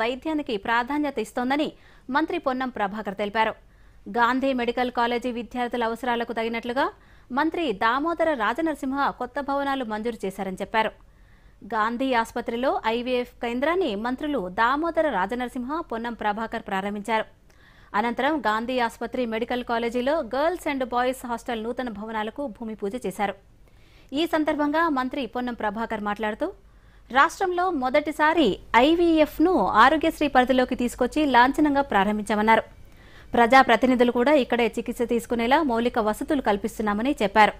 వైద్యానికి ప్రాధాన్యత ఇస్తోందని మంత్రి పొన్నం ప్రభాకర్ తెలిపారు గాంధీ మెడికల్ కాలేజీ విద్యార్థుల అవసరాలకు తగినట్లుగా మంత్రి దామోదర రాజనరసింహ కొత్త భవనాలు మంజూరు చేశారని చెప్పారు గాంధీ ఆసుపత్రిలో ఐవీఎఫ్ కేంద్రాన్ని మంత్రులు దామోదర రాజనరసింహ పొన్నం ప్రభాకర్ ప్రారంభించారు అనంతరం గాంధీ ఆసుపత్రి మెడికల్ కాలేజీలో గర్ల్స్ అండ్ బాయ్స్ హాస్టల్ నూతన భవనాలకు భూమి పూజ చేశారు ఈ సందర్భంగా మంత్రి పొన్నం ప్రభాకర్ మాట్లాడుతూ రాష్ట్రంలో మొదటిసారి ను ఆరోగ్యశ్రీ పరిధిలోకి తీసుకొచ్చి లాంఛనంగా ప్రారంభించామన్నారు ప్రజాప్రతినిధులు కూడా ఇక్కడే చికిత్స తీసుకునేలా మౌలిక వసతులు కల్పిస్తున్నామని చెప్పారు